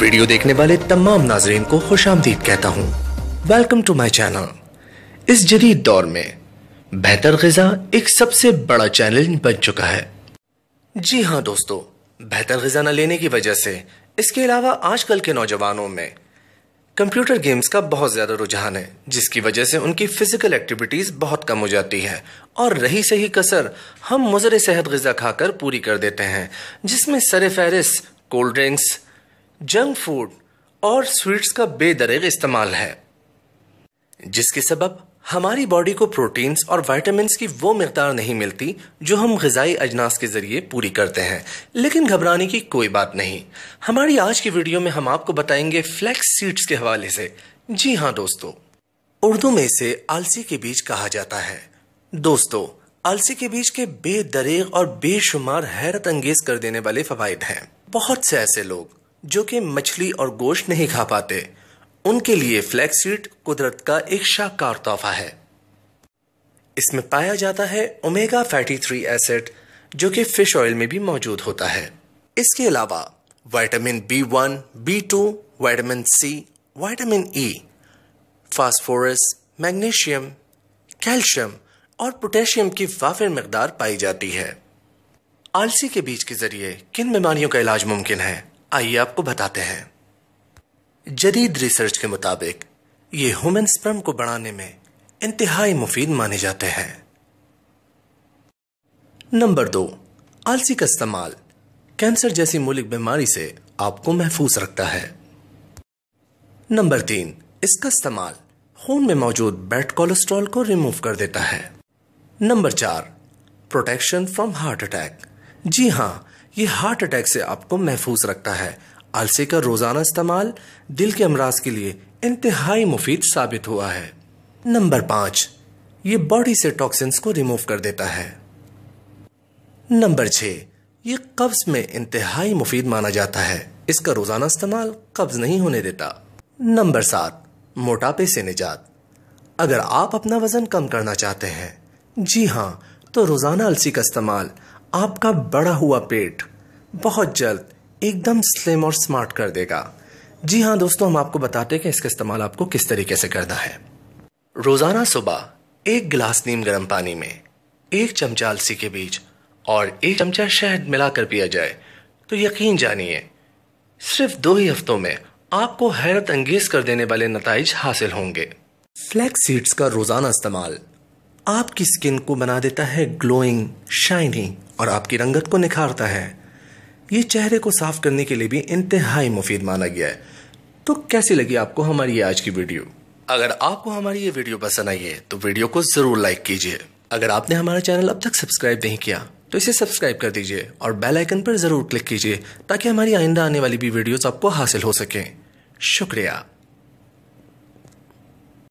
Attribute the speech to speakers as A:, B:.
A: video देखने वाले तमाम नाजरीन को खुश आमदीद कहता हूँ वेलकम टू माई चैनल इस जदीद दौर में बेहतर गजा एक सबसे बड़ा चैलेंज बन चुका है जी हाँ दोस्तों बेहतर गजा न लेने की वजह से इसके अलावा आजकल के नौजवानों में कंप्यूटर गेम्स का बहुत ज़्यादा रुझान है जिसकी वजह से उनकी फ़िज़िकल एक्टिविटीज़ बहुत कम हो जाती है और रही सही कसर हम मुजर सेहत गज़ा खाकर पूरी कर देते हैं जिसमें सरे फहरिस्त कोल्ड ड्रिंक्स जंक फूड और स्वीट्स का बेदरे इस्तेमाल है जिसके सबब हमारी बॉडी को प्रोटीन्स और वाइटामिन की वो मकदार नहीं मिलती जो हम गजाई अजनास के ज़रिए पूरी करते हैं लेकिन घबराने की कोई बात नहीं हमारी आज की वीडियो में हम आपको बताएंगे फ्लैक्स सीड्स के हवाले से जी हाँ दोस्तों उर्दू में इसे आलसी के बीज कहा जाता है दोस्तों आलसी के बीज के बेदरेग और बेशुमार हैरत अंगेज कर देने वाले फवायद हैं बहुत से ऐसे लोग जो कि मछली और गोश्त नहीं खा पाते उनके लिए फ्लैक्सीड कुदरत का एक शाहकार तोहफा है इसमें पाया जाता है ओमेगा फैटी थ्री एसिड जो कि फिश ऑयल में भी मौजूद होता है इसके अलावा vitamin B one B two vitamin C vitamin E phosphorus magnesium calcium और पोटेशियम की वाफिर मकदार पाई जाती है आलसी के बीज के जरिए किन बीमारियों का इलाज मुमकिन है आइए आपको बताते हैं जदीद रिसर्च के मुताबिक ये ह्यूमन स्पर्म को बढ़ाने में इंतहाई मुफीद माने जाते हैं नंबर दो आलसी का इस्तेमाल कैंसर जैसी मूलिक बीमारी से आपको महफूज रखता है नंबर तीन इसका इस्तेमाल खून में मौजूद बैड कोलेस्ट्रॉल को रिमूव कर देता है नंबर चार प्रोटेक्शन फ्रॉम हार्ट अटैक जी हाँ ये हार्ट अटैक से आपको महफूज रखता है अलसी का रोज़ाना इस्तेमाल दिल के अमराज के लिए इंतहाई मुफीद साबित हुआ है नंबर पांच ये बॉडी से टॉक्सिन्स को रिमूव कर देता है नंबर छः ये कब्ज़ में इंतहाई मुफीद माना जाता है इसका रोज़ाना इस्तेमाल कब्ज़ नहीं होने देता नंबर सात मोटापे से निजात अगर आप अपना वज़न कम करना चाहते हैं जी हाँ तो रोज़ाना अलसी का इस्तेमाल आपका बड़ा हुआ पेट बहुत जल्द एकदम स्लिम और स्मार्ट कर देगा जी हाँ दोस्तों हम आपको बताते हैं कि इसका इस्तेमाल आपको किस तरीके से करना है रोजाना सुबह एक गिलास नीम गर्म पानी में एक चमचा अलसी के बीज और एक चमचा शहद मिलाकर पिया जाए तो यकीन जानिए सिर्फ दो ही हफ्तों में आपको हैरत अंगेज कर देने वाले नतज हासिल होंगे फ्लैक्स सीड्स का रोजाना इस्तेमाल आपकी स्किन को बना देता है ग्लोइंग शाइनी और आपकी रंगत को निखारता है ये चेहरे को साफ करने के लिए भी इंतहाई मुफीद माना गया है तो कैसी लगी आपको हमारी ये आज की वीडियो अगर आपको हमारी ये वीडियो पसंद आई है तो वीडियो को ज़रूर लाइक कीजिए अगर आपने हमारा चैनल अब तक सब्सक्राइब नहीं किया तो इसे सब्सक्राइब कर दीजिए और बेल आइकन पर ज़रूर क्लिक कीजिए ताकि हमारी आइंदा आने वाली भी वीडियोस आपको हासिल हो सके शुक्रिया